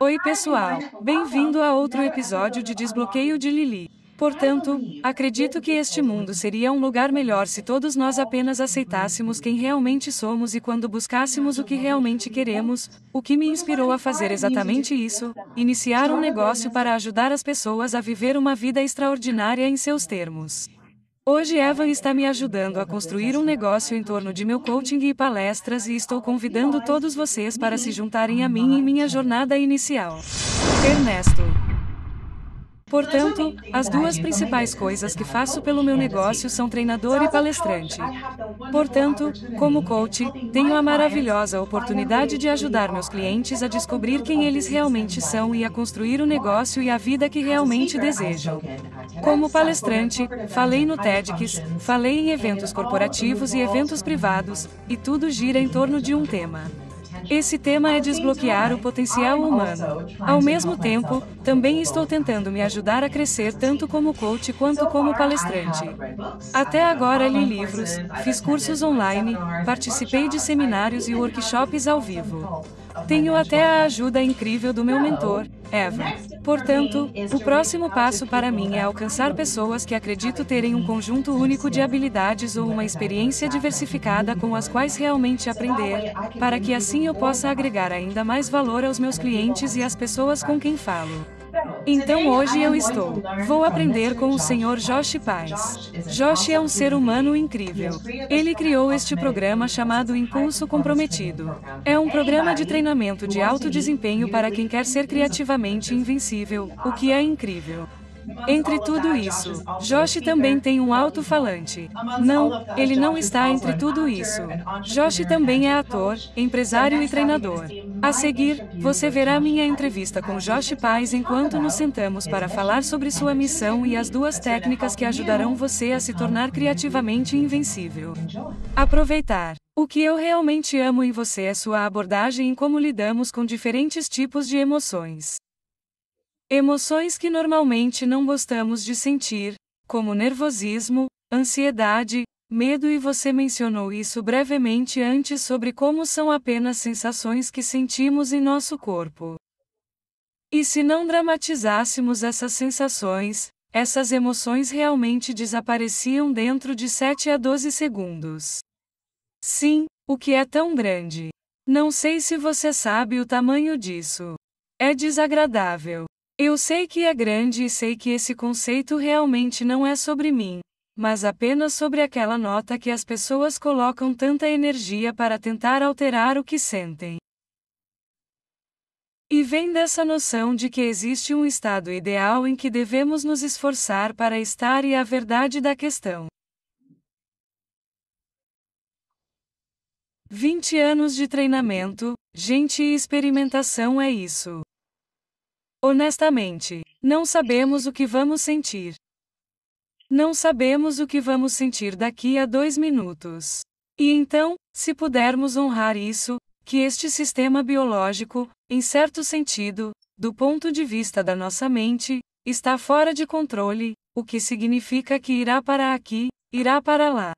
Oi, pessoal! Bem-vindo a outro episódio de Desbloqueio de Lili. Portanto, acredito que este mundo seria um lugar melhor se todos nós apenas aceitássemos quem realmente somos e quando buscássemos o que realmente queremos, o que me inspirou a fazer exatamente isso: iniciar um negócio para ajudar as pessoas a viver uma vida extraordinária em seus termos. Hoje Evan está me ajudando a construir um negócio em torno de meu coaching e palestras e estou convidando todos vocês para se juntarem a mim em minha jornada inicial. Ernesto Portanto, as duas então principais coisas que faço pelo meu negócio são treinador e palestrante. Portanto, como coach, tenho a maravilhosa oportunidade de ajudar meus clientes a descobrir quem eles realmente são e a construir o negócio e a vida que realmente desejam. Como palestrante, falei no TEDx, falei em eventos corporativos e eventos privados, e tudo gira em torno de um tema. Esse tema é desbloquear o potencial humano. Ao mesmo tempo, também estou tentando me ajudar a crescer tanto como coach quanto como palestrante. Até agora li livros, fiz cursos online, participei de seminários e workshops ao vivo. Tenho até a ajuda incrível do meu mentor, Evan. Portanto, é o próximo passo para mim é alcançar pessoas que acredito terem um conjunto único de habilidades ou uma experiência diversificada com as quais realmente aprender, para que assim eu possa agregar ainda mais valor aos meus clientes e às pessoas com quem falo. Então hoje eu estou. Vou aprender com o Sr. Josh Paz. Josh é um ser humano incrível. Ele criou este programa chamado Impulso Comprometido. É um programa de treinamento de alto desempenho para quem quer ser criativamente invencível, o que é incrível. Entre tudo isso, Josh também tem um alto-falante. Não, ele não está entre tudo isso. Josh também é ator, empresário e treinador. A seguir, você verá minha entrevista com Josh Paz enquanto nos sentamos para falar sobre sua missão e as duas técnicas que ajudarão você a se tornar criativamente invencível. Aproveitar. O que eu realmente amo em você é sua abordagem em como lidamos com diferentes tipos de emoções. Emoções que normalmente não gostamos de sentir, como nervosismo, ansiedade, medo, e você mencionou isso brevemente antes sobre como são apenas sensações que sentimos em nosso corpo. E se não dramatizássemos essas sensações, essas emoções realmente desapareciam dentro de 7 a 12 segundos. Sim, o que é tão grande. Não sei se você sabe o tamanho disso. É desagradável. Eu sei que é grande e sei que esse conceito realmente não é sobre mim, mas apenas sobre aquela nota que as pessoas colocam tanta energia para tentar alterar o que sentem. E vem dessa noção de que existe um estado ideal em que devemos nos esforçar para estar e é a verdade da questão. 20 anos de treinamento, gente e experimentação é isso. Honestamente, não sabemos o que vamos sentir. Não sabemos o que vamos sentir daqui a dois minutos. E então, se pudermos honrar isso, que este sistema biológico, em certo sentido, do ponto de vista da nossa mente, está fora de controle, o que significa que irá para aqui, irá para lá.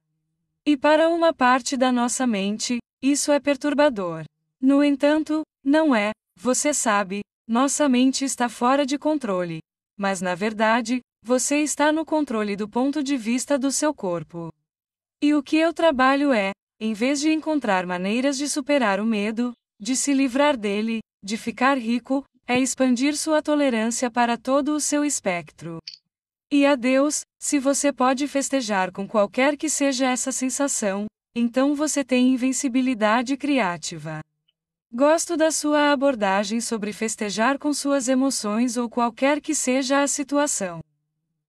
E para uma parte da nossa mente, isso é perturbador. No entanto, não é, você sabe, nossa mente está fora de controle. Mas na verdade, você está no controle do ponto de vista do seu corpo. E o que eu trabalho é, em vez de encontrar maneiras de superar o medo, de se livrar dele, de ficar rico, é expandir sua tolerância para todo o seu espectro. E a Deus, se você pode festejar com qualquer que seja essa sensação, então você tem invencibilidade criativa. Gosto da sua abordagem sobre festejar com suas emoções ou qualquer que seja a situação.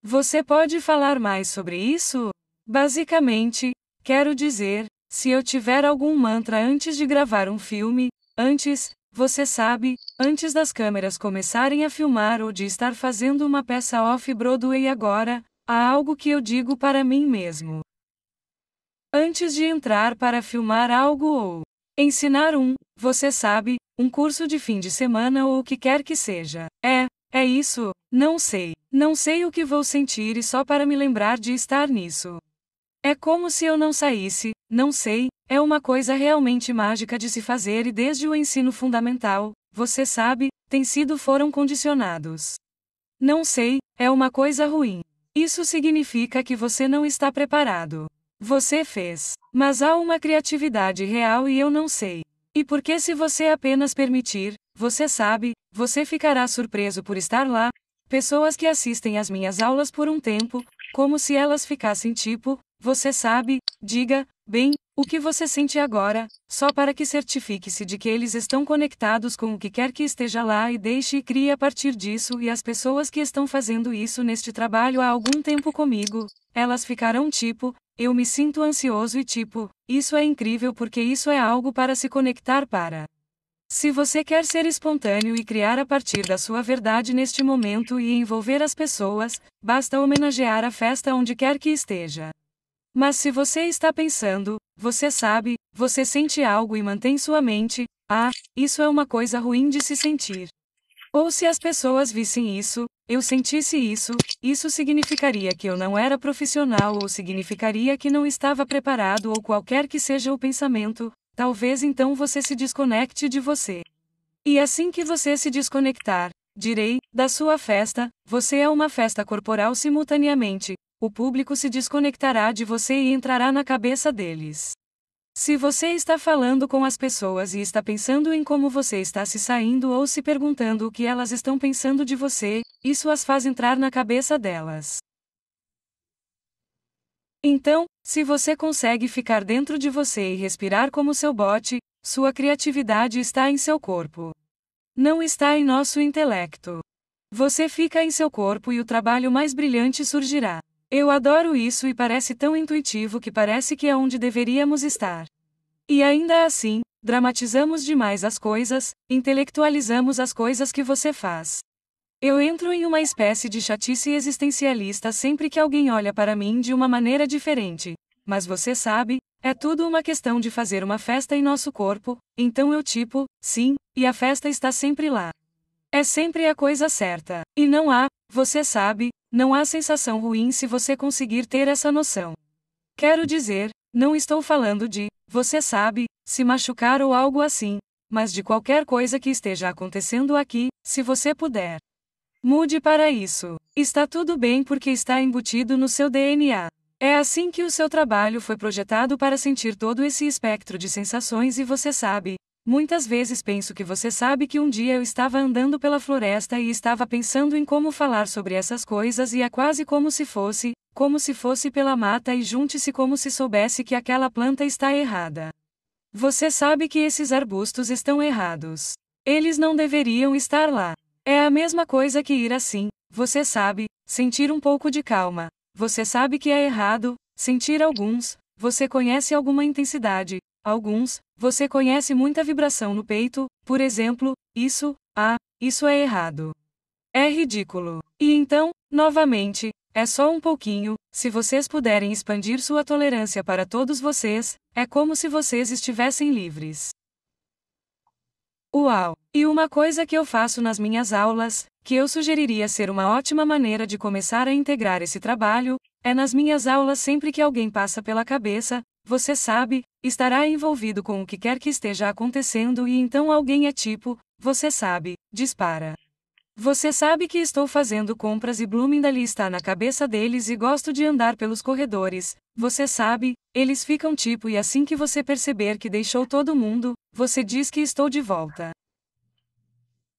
Você pode falar mais sobre isso? Basicamente, quero dizer, se eu tiver algum mantra antes de gravar um filme, antes, você sabe, antes das câmeras começarem a filmar ou de estar fazendo uma peça off-Broadway agora, há algo que eu digo para mim mesmo. Antes de entrar para filmar algo ou Ensinar um, você sabe, um curso de fim de semana ou o que quer que seja. É, é isso, não sei. Não sei o que vou sentir e só para me lembrar de estar nisso. É como se eu não saísse, não sei, é uma coisa realmente mágica de se fazer e desde o ensino fundamental, você sabe, tem sido foram condicionados. Não sei, é uma coisa ruim. Isso significa que você não está preparado. Você fez. Mas há uma criatividade real e eu não sei. E porque se você apenas permitir, você sabe, você ficará surpreso por estar lá. Pessoas que assistem às minhas aulas por um tempo, como se elas ficassem tipo, você sabe, diga, bem, o que você sente agora, só para que certifique-se de que eles estão conectados com o que quer que esteja lá e deixe e crie a partir disso e as pessoas que estão fazendo isso neste trabalho há algum tempo comigo, elas ficarão tipo, eu me sinto ansioso e tipo, isso é incrível porque isso é algo para se conectar para. Se você quer ser espontâneo e criar a partir da sua verdade neste momento e envolver as pessoas, basta homenagear a festa onde quer que esteja. Mas se você está pensando, você sabe, você sente algo e mantém sua mente, ah, isso é uma coisa ruim de se sentir. Ou se as pessoas vissem isso, eu sentisse isso, isso significaria que eu não era profissional ou significaria que não estava preparado ou qualquer que seja o pensamento, talvez então você se desconecte de você. E assim que você se desconectar, direi, da sua festa, você é uma festa corporal simultaneamente, o público se desconectará de você e entrará na cabeça deles. Se você está falando com as pessoas e está pensando em como você está se saindo ou se perguntando o que elas estão pensando de você, isso as faz entrar na cabeça delas. Então, se você consegue ficar dentro de você e respirar como seu bote, sua criatividade está em seu corpo. Não está em nosso intelecto. Você fica em seu corpo e o trabalho mais brilhante surgirá. Eu adoro isso e parece tão intuitivo que parece que é onde deveríamos estar. E ainda assim, dramatizamos demais as coisas, intelectualizamos as coisas que você faz. Eu entro em uma espécie de chatice existencialista sempre que alguém olha para mim de uma maneira diferente. Mas você sabe, é tudo uma questão de fazer uma festa em nosso corpo, então eu tipo, sim, e a festa está sempre lá. É sempre a coisa certa. E não há, você sabe, não há sensação ruim se você conseguir ter essa noção. Quero dizer, não estou falando de, você sabe, se machucar ou algo assim, mas de qualquer coisa que esteja acontecendo aqui, se você puder. Mude para isso. Está tudo bem porque está embutido no seu DNA. É assim que o seu trabalho foi projetado para sentir todo esse espectro de sensações e você sabe. Muitas vezes penso que você sabe que um dia eu estava andando pela floresta e estava pensando em como falar sobre essas coisas e é quase como se fosse, como se fosse pela mata e junte-se como se soubesse que aquela planta está errada. Você sabe que esses arbustos estão errados. Eles não deveriam estar lá. É a mesma coisa que ir assim, você sabe, sentir um pouco de calma. Você sabe que é errado, sentir alguns, você conhece alguma intensidade, alguns, você conhece muita vibração no peito, por exemplo, isso, ah, isso é errado. É ridículo. E então, novamente, é só um pouquinho, se vocês puderem expandir sua tolerância para todos vocês, é como se vocês estivessem livres. Uau! E uma coisa que eu faço nas minhas aulas, que eu sugeriria ser uma ótima maneira de começar a integrar esse trabalho, é nas minhas aulas sempre que alguém passa pela cabeça, você sabe, estará envolvido com o que quer que esteja acontecendo e então alguém é tipo, você sabe, dispara. Você sabe que estou fazendo compras e Bloomingdale está na cabeça deles e gosto de andar pelos corredores. Você sabe, eles ficam tipo e assim que você perceber que deixou todo mundo, você diz que estou de volta.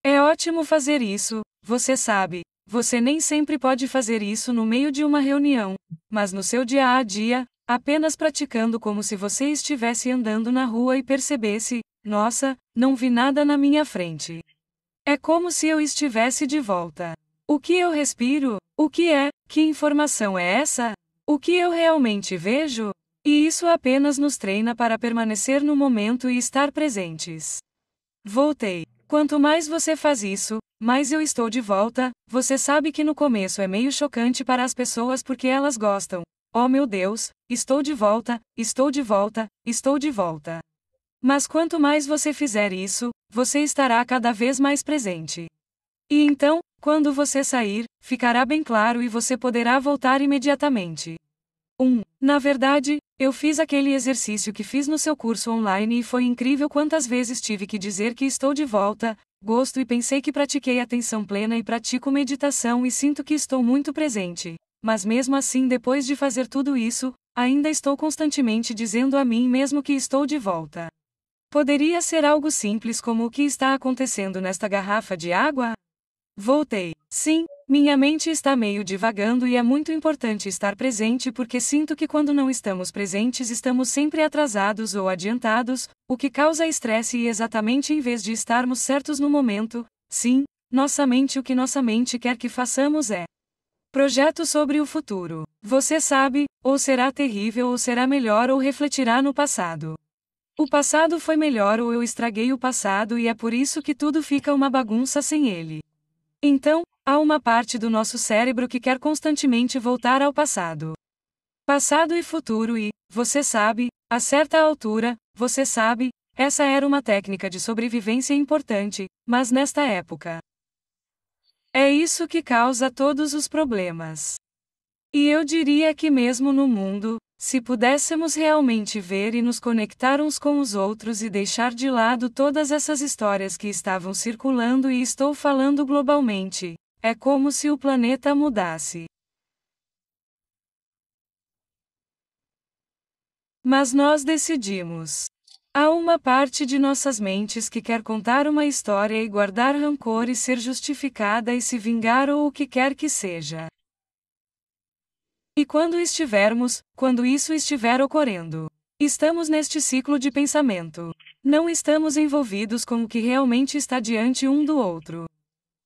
É ótimo fazer isso, você sabe. Você nem sempre pode fazer isso no meio de uma reunião, mas no seu dia a dia, apenas praticando como se você estivesse andando na rua e percebesse: nossa, não vi nada na minha frente. É como se eu estivesse de volta. O que eu respiro? O que é? Que informação é essa? O que eu realmente vejo? E isso apenas nos treina para permanecer no momento e estar presentes. Voltei. Quanto mais você faz isso, mais eu estou de volta. Você sabe que no começo é meio chocante para as pessoas porque elas gostam. Oh meu Deus, estou de volta, estou de volta, estou de volta. Mas quanto mais você fizer isso, você estará cada vez mais presente. E então, quando você sair, ficará bem claro e você poderá voltar imediatamente. 1. Um, na verdade, eu fiz aquele exercício que fiz no seu curso online e foi incrível quantas vezes tive que dizer que estou de volta, gosto e pensei que pratiquei atenção plena e pratico meditação e sinto que estou muito presente. Mas mesmo assim, depois de fazer tudo isso, ainda estou constantemente dizendo a mim mesmo que estou de volta. Poderia ser algo simples como o que está acontecendo nesta garrafa de água? Voltei. Sim, minha mente está meio divagando e é muito importante estar presente porque sinto que quando não estamos presentes estamos sempre atrasados ou adiantados, o que causa estresse e exatamente em vez de estarmos certos no momento, sim, nossa mente o que nossa mente quer que façamos é. Projeto sobre o futuro. Você sabe, ou será terrível ou será melhor ou refletirá no passado. O passado foi melhor ou eu estraguei o passado e é por isso que tudo fica uma bagunça sem ele. Então, há uma parte do nosso cérebro que quer constantemente voltar ao passado. Passado e futuro e, você sabe, a certa altura, você sabe, essa era uma técnica de sobrevivência importante, mas nesta época. É isso que causa todos os problemas. E eu diria que mesmo no mundo, se pudéssemos realmente ver e nos conectar uns com os outros e deixar de lado todas essas histórias que estavam circulando e estou falando globalmente, é como se o planeta mudasse. Mas nós decidimos. Há uma parte de nossas mentes que quer contar uma história e guardar rancor e ser justificada e se vingar ou o que quer que seja. E quando estivermos, quando isso estiver ocorrendo, estamos neste ciclo de pensamento. Não estamos envolvidos com o que realmente está diante um do outro.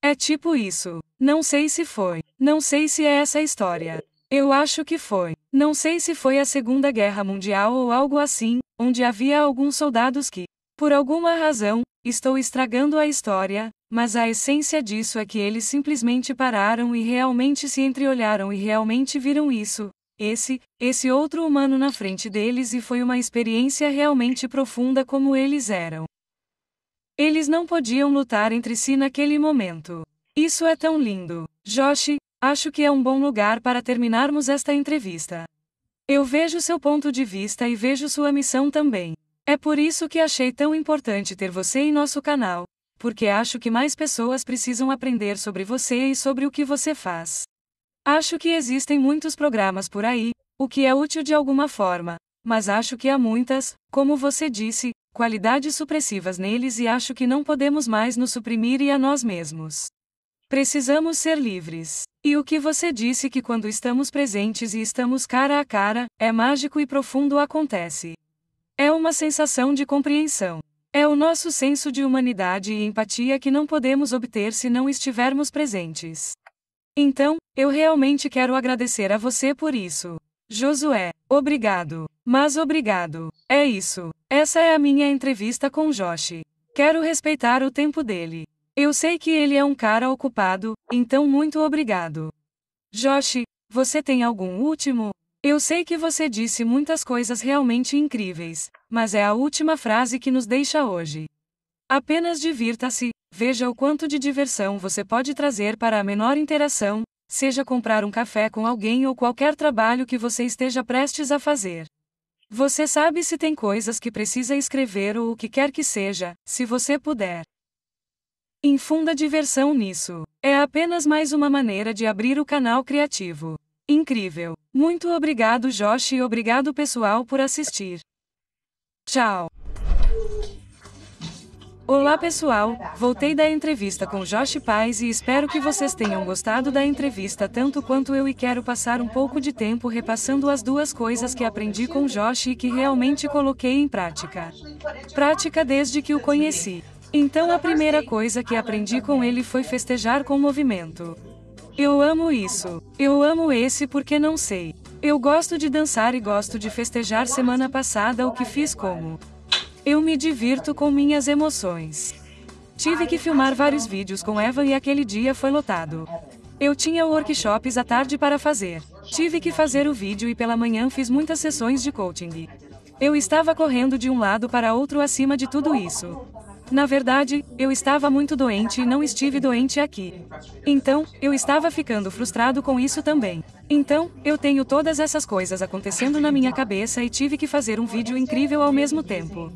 É tipo isso. Não sei se foi. Não sei se é essa história. Eu acho que foi. Não sei se foi a Segunda Guerra Mundial ou algo assim, onde havia alguns soldados que, por alguma razão, estou estragando a história, mas a essência disso é que eles simplesmente pararam e realmente se entreolharam e realmente viram isso, esse, esse outro humano na frente deles e foi uma experiência realmente profunda como eles eram. Eles não podiam lutar entre si naquele momento. Isso é tão lindo. Josh, acho que é um bom lugar para terminarmos esta entrevista. Eu vejo seu ponto de vista e vejo sua missão também. É por isso que achei tão importante ter você em nosso canal, porque acho que mais pessoas precisam aprender sobre você e sobre o que você faz. Acho que existem muitos programas por aí, o que é útil de alguma forma, mas acho que há muitas, como você disse, qualidades supressivas neles e acho que não podemos mais nos suprimir e a nós mesmos. Precisamos ser livres. E o que você disse que quando estamos presentes e estamos cara a cara, é mágico e profundo acontece. É uma sensação de compreensão. É o nosso senso de humanidade e empatia que não podemos obter se não estivermos presentes. Então, eu realmente quero agradecer a você por isso. Josué, obrigado. Mas obrigado. É isso. Essa é a minha entrevista com Josh. Quero respeitar o tempo dele. Eu sei que ele é um cara ocupado, então muito obrigado. Josh, você tem algum último eu sei que você disse muitas coisas realmente incríveis, mas é a última frase que nos deixa hoje. Apenas divirta-se, veja o quanto de diversão você pode trazer para a menor interação, seja comprar um café com alguém ou qualquer trabalho que você esteja prestes a fazer. Você sabe se tem coisas que precisa escrever ou o que quer que seja, se você puder. Infunda diversão nisso. É apenas mais uma maneira de abrir o canal criativo. Incrível! Muito obrigado, Josh, e obrigado, pessoal, por assistir. Tchau! Olá pessoal, voltei da entrevista com Josh Paz e espero que vocês tenham gostado da entrevista tanto quanto eu e quero passar um pouco de tempo repassando as duas coisas que aprendi com Josh e que realmente coloquei em prática. Prática desde que o conheci. Então a primeira coisa que aprendi com ele foi festejar com movimento. Eu amo isso. Eu amo esse porque não sei. Eu gosto de dançar e gosto de festejar semana passada o que fiz como. Eu me divirto com minhas emoções. Tive que filmar vários vídeos com Evan e aquele dia foi lotado. Eu tinha workshops à tarde para fazer. Tive que fazer o vídeo e pela manhã fiz muitas sessões de coaching. Eu estava correndo de um lado para outro acima de tudo isso. Na verdade, eu estava muito doente e não estive doente aqui. Então, eu estava ficando frustrado com isso também. Então, eu tenho todas essas coisas acontecendo na minha cabeça e tive que fazer um vídeo incrível ao mesmo tempo.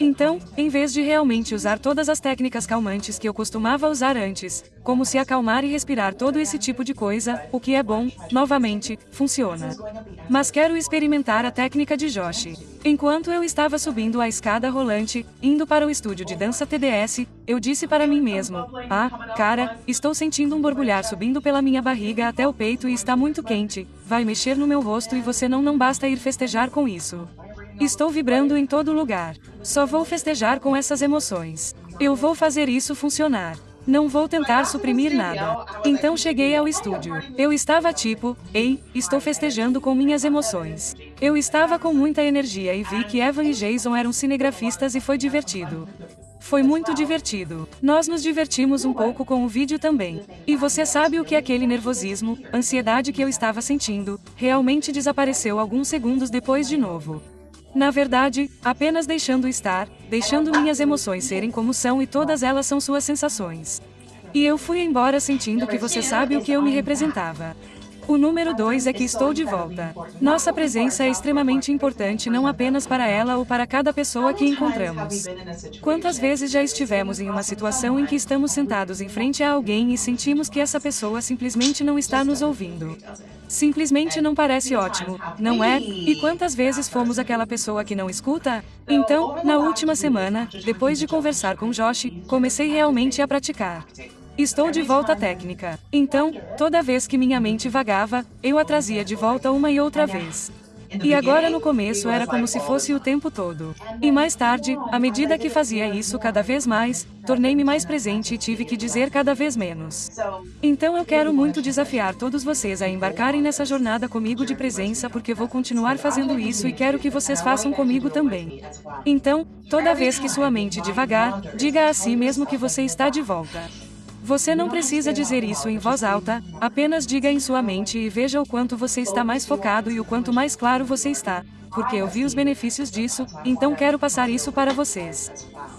Então, em vez de realmente usar todas as técnicas calmantes que eu costumava usar antes, como se acalmar e respirar todo esse tipo de coisa, o que é bom, novamente, funciona. Mas quero experimentar a técnica de Joshi. Enquanto eu estava subindo a escada rolante, indo para o estúdio de dança TDS, eu disse para mim mesmo: Ah, cara, estou sentindo um borbulhar subindo pela minha barriga até o peito e está muito quente, vai mexer no meu rosto e você não não basta ir festejar com isso. Estou vibrando em todo lugar. Só vou festejar com essas emoções. Eu vou fazer isso funcionar. Não vou tentar suprimir nada. Então cheguei ao estúdio. Eu estava tipo, ei, estou festejando com minhas emoções. Eu estava com muita energia e vi que Evan e Jason eram cinegrafistas e foi divertido. Foi muito divertido. Nós nos divertimos um pouco com o vídeo também. E você sabe o que aquele nervosismo, ansiedade que eu estava sentindo, realmente desapareceu alguns segundos depois de novo. Na verdade, apenas deixando estar, deixando minhas emoções serem como são e todas elas são suas sensações. E eu fui embora sentindo que você sabe o que eu me representava. O número dois é que estou de volta. Nossa presença é extremamente importante não apenas para ela ou para cada pessoa que encontramos. Quantas vezes já estivemos em uma situação em que estamos sentados em frente a alguém e sentimos que essa pessoa simplesmente não está nos ouvindo? Simplesmente não parece ótimo, não é? E quantas vezes fomos aquela pessoa que não escuta? Então, na última semana, depois de conversar com Josh, comecei realmente a praticar. Estou de volta à técnica. Então, toda vez que minha mente vagava, eu a trazia de volta uma e outra vez. E agora no começo era como se fosse o tempo todo. E mais tarde, à medida que fazia isso cada vez mais, tornei-me mais presente e tive que dizer cada vez menos. Então eu quero muito desafiar todos vocês a embarcarem nessa jornada comigo de presença porque vou continuar fazendo isso e quero que vocês façam comigo também. Então, toda vez que sua mente devagar, diga a si mesmo que você está de volta. Você não precisa dizer isso em voz alta, apenas diga em sua mente e veja o quanto você está mais focado e o quanto mais claro você está. Porque eu vi os benefícios disso, então quero passar isso para vocês.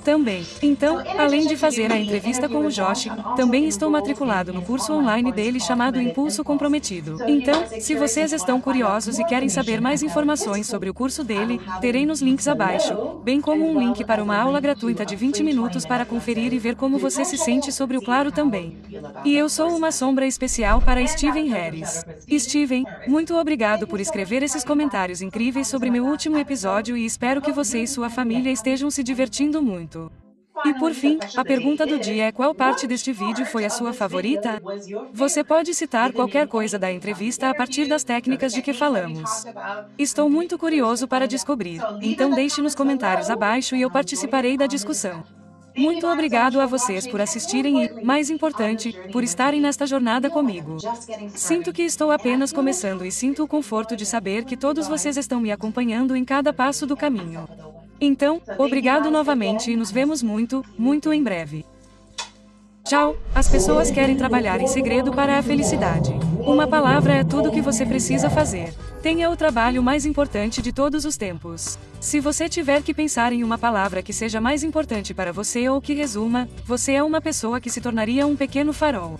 Também. Então, além de fazer a entrevista com o Josh, também estou matriculado no curso online dele chamado Impulso Comprometido. Então, se vocês estão curiosos e querem saber mais informações sobre o curso é dele, terei nos links abaixo, bem como um link para uma aula gratuita de 20 minutos para conferir e ver como você se sente sobre o claro também. E eu sou uma sombra especial para Steven Harris. Steven, muito obrigado por escrever esses comentários incríveis sobre meu último episódio e espero que você e sua família estejam se divertindo muito. E por fim, a pergunta do dia é qual parte deste vídeo foi a sua favorita? Você pode citar qualquer coisa da entrevista a partir das técnicas de que falamos. Estou muito curioso para descobrir, então deixe nos comentários abaixo e eu participarei da discussão. Muito obrigado a vocês por assistirem e, mais importante, por estarem nesta jornada comigo. Sinto que estou apenas começando e sinto o conforto de saber que todos vocês estão me acompanhando em cada passo do caminho. Então, obrigado novamente e nos vemos muito, muito em breve. Tchau! As pessoas querem trabalhar em segredo para a felicidade. Uma palavra é tudo que você precisa fazer. Tenha o trabalho mais importante de todos os tempos. Se você tiver que pensar em uma palavra que seja mais importante para você ou que resuma, você é uma pessoa que se tornaria um pequeno farol.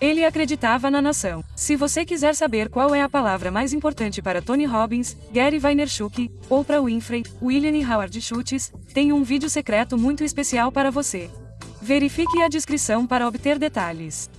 Ele acreditava na nação. Se você quiser saber qual é a palavra mais importante para Tony Robbins, Gary Vaynerchuk, ou para Winfrey, William e Howard Schultz, tem um vídeo secreto muito especial para você. Verifique a descrição para obter detalhes.